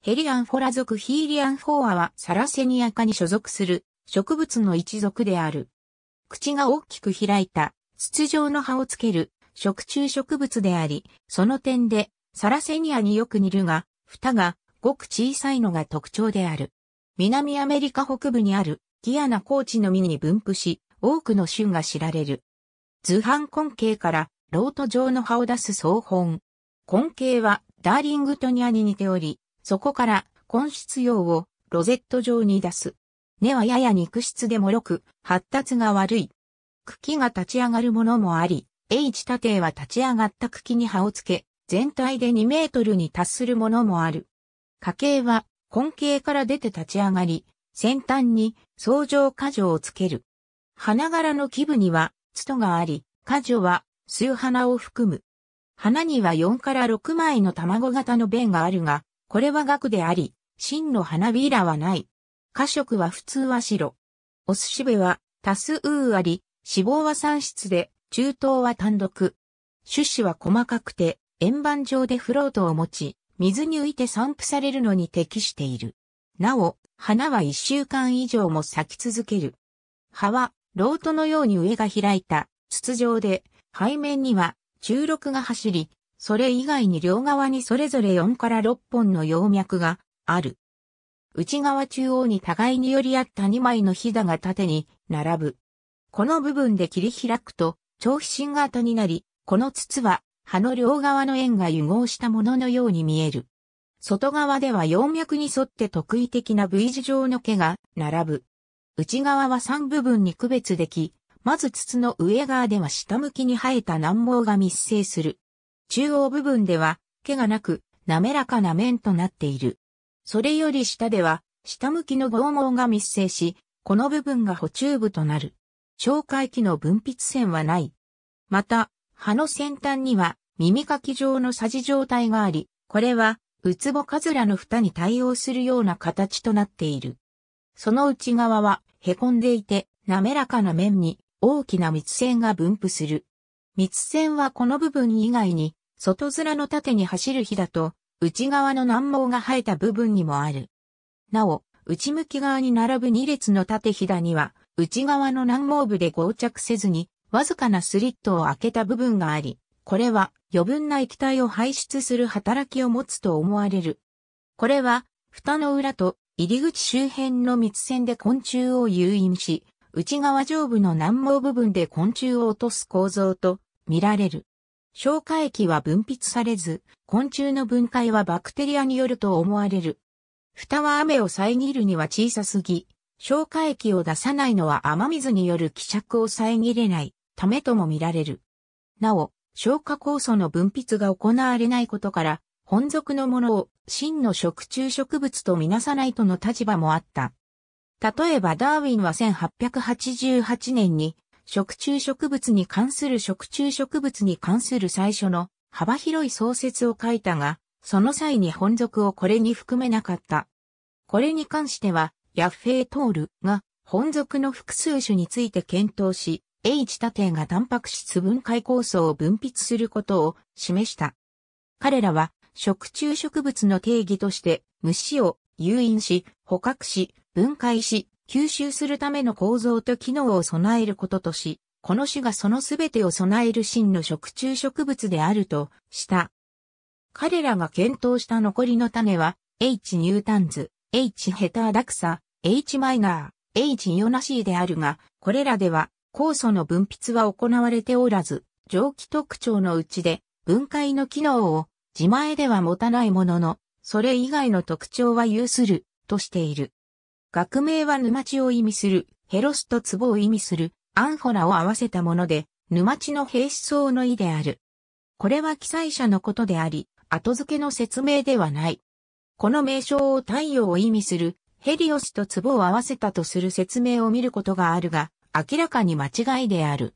ヘリアンフォラ属ヒーリアンフォアはサラセニア科に所属する植物の一属である。口が大きく開いた筒状の葉をつける食虫植物であり、その点でサラセニアによく似るが、蓋がごく小さいのが特徴である。南アメリカ北部にあるギアナ高地の実に分布し、多くの種が知られる。図版根茎からロート状の葉を出す草本。根茎はダーリングトニアに似ており、そこから、根質葉をロゼット状に出す。根はやや肉質でもろく、発達が悪い。茎が立ち上がるものもあり、H 縦は立ち上がった茎に葉をつけ、全体で2メートルに達するものもある。花茎は根茎から出て立ち上がり、先端に相乗果樹をつける。花柄の基部には、ツトがあり、果樹は数花を含む。花には4から6枚の卵型の弁があるが、これは額であり、真の花びらはない。花色は普通は白。お寿司部は多数あり、脂肪は酸質で、中等は単独。種子は細かくて、円盤状でフロートを持ち、水に浮いて散布されるのに適している。なお、花は一週間以上も咲き続ける。葉は、ロートのように上が開いた、筒状で、背面には、中六が走り、それ以外に両側にそれぞれ4から6本の葉脈がある。内側中央に互いに寄り合った2枚のひだが縦に並ぶ。この部分で切り開くと、長飛信型になり、この筒は葉の両側の円が融合したもののように見える。外側では葉脈に沿って特異的な V 字状の毛が並ぶ。内側は3部分に区別でき、まず筒の上側では下向きに生えた軟毛が密生する。中央部分では毛がなく滑らかな面となっている。それより下では下向きの剛毛が密生し、この部分が補中部となる。紹介器の分泌腺はない。また、葉の先端には耳かき状のさじ状態があり、これは、ウツボカズラの蓋に対応するような形となっている。その内側は凹んでいて、滑らかな面に大きな蜜腺が分布する。蜜腺はこの部分以外に外面の縦に走る火だと、内側の難毛が生えた部分にもある。なお、内向き側に並ぶ2列の縦ひだには、内側の難毛部で合着せずに、わずかなスリットを開けた部分があり、これは余分な液体を排出する働きを持つと思われる。これは、蓋の裏と入り口周辺の密線で昆虫を誘引し、内側上部の難毛部分で昆虫を落とす構造と見られる。消化液は分泌されず、昆虫の分解はバクテリアによると思われる。蓋は雨を遮るには小さすぎ、消化液を出さないのは雨水による希釈を遮れないためとも見られる。なお、消化酵素の分泌が行われないことから、本属のものを真の食虫植物とみなさないとの立場もあった。例えばダーウィンは1888年に食虫植物に関する食虫植物に関する最初の幅広い創設を書いたが、その際に本属をこれに含めなかった。これに関しては、ヤッフェートールが本属の複数種について検討し、H 多定がタンパク質分解酵素を分泌することを示した。彼らは食虫植物の定義として虫を誘引し、捕獲し、分解し、吸収するための構造と機能を備えることとし、この種がそのすべてを備える真の食虫植物であるとした。彼らが検討した残りの種は、H ニュータンズ、H ヘターダクサ、H マイナー、H イオナシーであるが、これらでは酵素の分泌は行われておらず、蒸気特徴のうちで分解の機能を自前では持たないものの、それ以外の特徴は有するとしている。学名は沼地を意味する、ヘロスと壺を意味する、アンフォラを合わせたもので、沼地の兵士層の意である。これは記載者のことであり、後付けの説明ではない。この名称を太陽を意味する、ヘリオスと壺を合わせたとする説明を見ることがあるが、明らかに間違いである。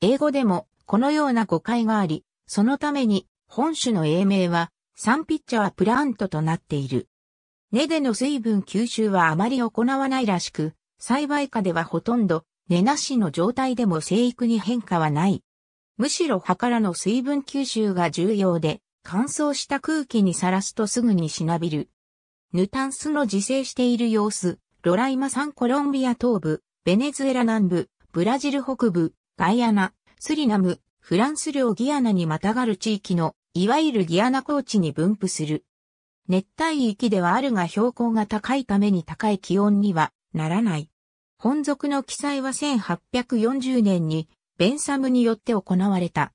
英語でも、このような誤解があり、そのために、本種の英名は、サンピッチャープラントとなっている。根での水分吸収はあまり行わないらしく、栽培下ではほとんど根なしの状態でも生育に変化はない。むしろ葉からの水分吸収が重要で、乾燥した空気にさらすとすぐにしなびる。ヌタンスの自生している様子、ロライマ産コロンビア東部、ベネズエラ南部、ブラジル北部、ガイアナ、スリナム、フランス領ギアナにまたがる地域の、いわゆるギアナ高地に分布する。熱帯域ではあるが標高が高いために高い気温にはならない。本属の記載は1840年にベンサムによって行われた。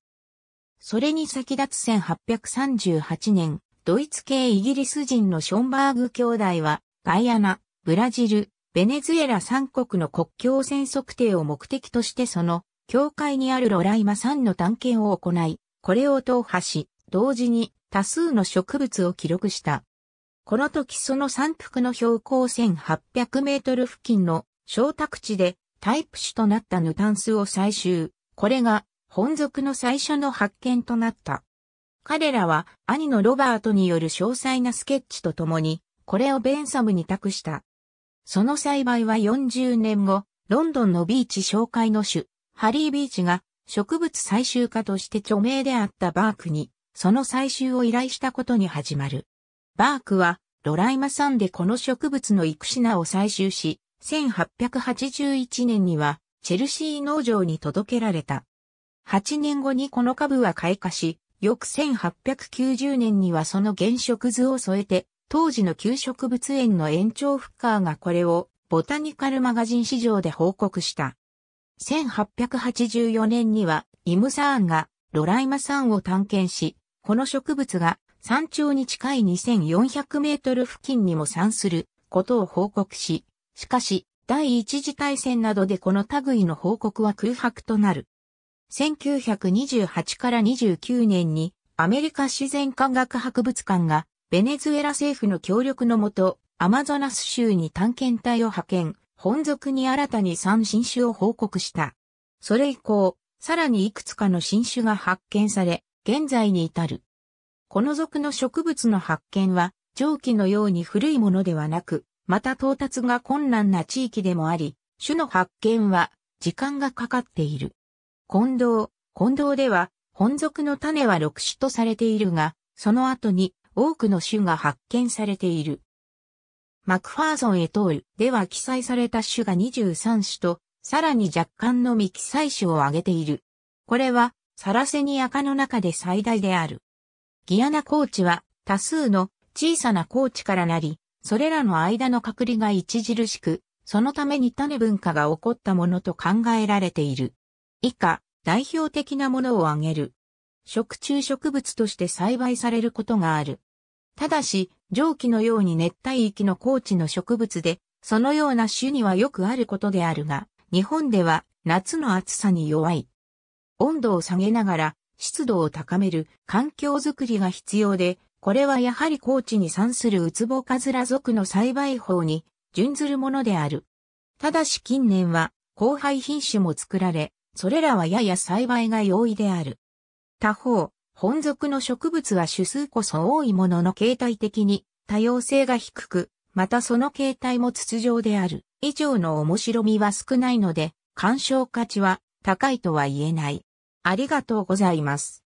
それに先立つ1838年、ドイツ系イギリス人のションバーグ兄弟は、ガイアナ、ブラジル、ベネズエラ3国の国境線測定を目的としてその、境界にあるロライマ3の探検を行い、これを踏破し、同時に多数の植物を記録した。この時その山腹の標高1800メートル付近の小宅地でタイプ種となったヌタンスを採集。これが本属の最初の発見となった。彼らは兄のロバートによる詳細なスケッチとともに、これをベンサムに託した。その栽培は40年後、ロンドンのビーチ紹介の種、ハリービーチが植物採集家として著名であったバークにその採集を依頼したことに始まる。バークは、ロライマ山でこの植物のイクシナを採集し、1881年には、チェルシー農場に届けられた。8年後にこの株は開花し、翌1890年にはその原色図を添えて、当時の旧植物園の園長フッカーがこれをボタニカルマガジン市場で報告した。1884年にはイムサーンがロライマ山を探検し、この植物が山頂に近い2400メートル付近にも産することを報告し、しかし第一次大戦などでこの類の報告は空白となる。1928から29年にアメリカ自然科学博物館がベネズエラ政府の協力のもとアマゾナス州に探検隊を派遣、本族に新たに3新種を報告した。それ以降、さらにいくつかの新種が発見され、現在に至る。この属の植物の発見は、上記のように古いものではなく、また到達が困難な地域でもあり、種の発見は時間がかかっている。近藤、近藤では、本属の種は6種とされているが、その後に多くの種が発見されている。マクファーソンエトールでは記載された種が23種と、さらに若干の未記載種を挙げている。これはサラセニア科の中で最大である。ギアナ高地は多数の小さな高地からなり、それらの間の隔離が著しく、そのために種文化が起こったものと考えられている。以下、代表的なものを挙げる。食虫植物として栽培されることがある。ただし、蒸気のように熱帯域の高地の植物で、そのような種にはよくあることであるが、日本では夏の暑さに弱い。温度を下げながら湿度を高める環境づくりが必要で、これはやはり高地に産するウツボカズラ属の栽培法に準ずるものである。ただし近年は交配品種も作られ、それらはやや栽培が容易である。他方、本属の植物は種数こそ多いものの形態的に多様性が低く、またその形態も筒状である。以上の面白みは少ないので、鑑賞価値は高いとは言えない。ありがとうございます。